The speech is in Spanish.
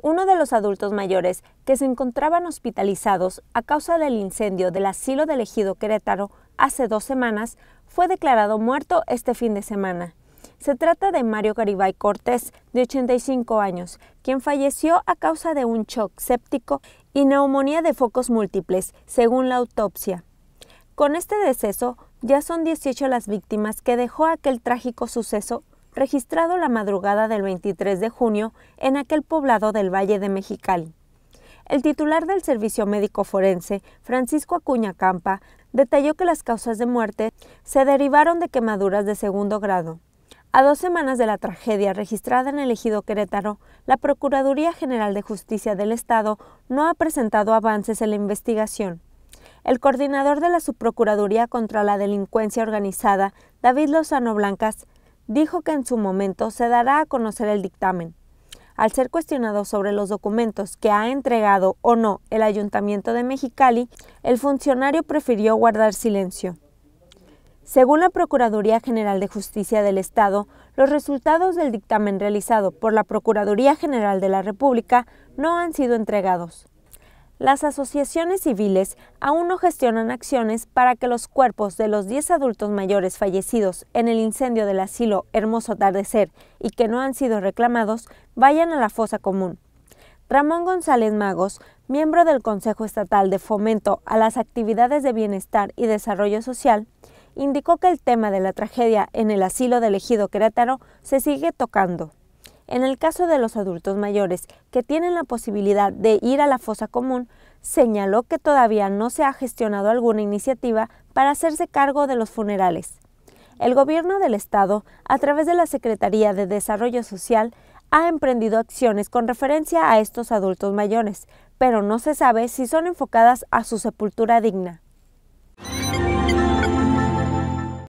Uno de los adultos mayores que se encontraban hospitalizados a causa del incendio del asilo del ejido Querétaro hace dos semanas fue declarado muerto este fin de semana. Se trata de Mario Garibay Cortés, de 85 años, quien falleció a causa de un shock séptico y neumonía de focos múltiples, según la autopsia. Con este deceso, ya son 18 las víctimas que dejó aquel trágico suceso registrado la madrugada del 23 de junio en aquel poblado del Valle de Mexicali. El titular del Servicio Médico Forense, Francisco Acuña Campa, detalló que las causas de muerte se derivaron de quemaduras de segundo grado. A dos semanas de la tragedia registrada en el ejido Querétaro, la Procuraduría General de Justicia del Estado no ha presentado avances en la investigación. El coordinador de la Subprocuraduría contra la Delincuencia Organizada, David Lozano Blancas, dijo que en su momento se dará a conocer el dictamen. Al ser cuestionado sobre los documentos que ha entregado o no el Ayuntamiento de Mexicali, el funcionario prefirió guardar silencio. Según la Procuraduría General de Justicia del Estado, los resultados del dictamen realizado por la Procuraduría General de la República no han sido entregados las asociaciones civiles aún no gestionan acciones para que los cuerpos de los 10 adultos mayores fallecidos en el incendio del asilo Hermoso Atardecer y que no han sido reclamados vayan a la fosa común. Ramón González Magos, miembro del Consejo Estatal de Fomento a las Actividades de Bienestar y Desarrollo Social, indicó que el tema de la tragedia en el asilo del ejido Querétaro se sigue tocando. En el caso de los adultos mayores que tienen la posibilidad de ir a la fosa común, señaló que todavía no se ha gestionado alguna iniciativa para hacerse cargo de los funerales. El gobierno del Estado, a través de la Secretaría de Desarrollo Social, ha emprendido acciones con referencia a estos adultos mayores, pero no se sabe si son enfocadas a su sepultura digna.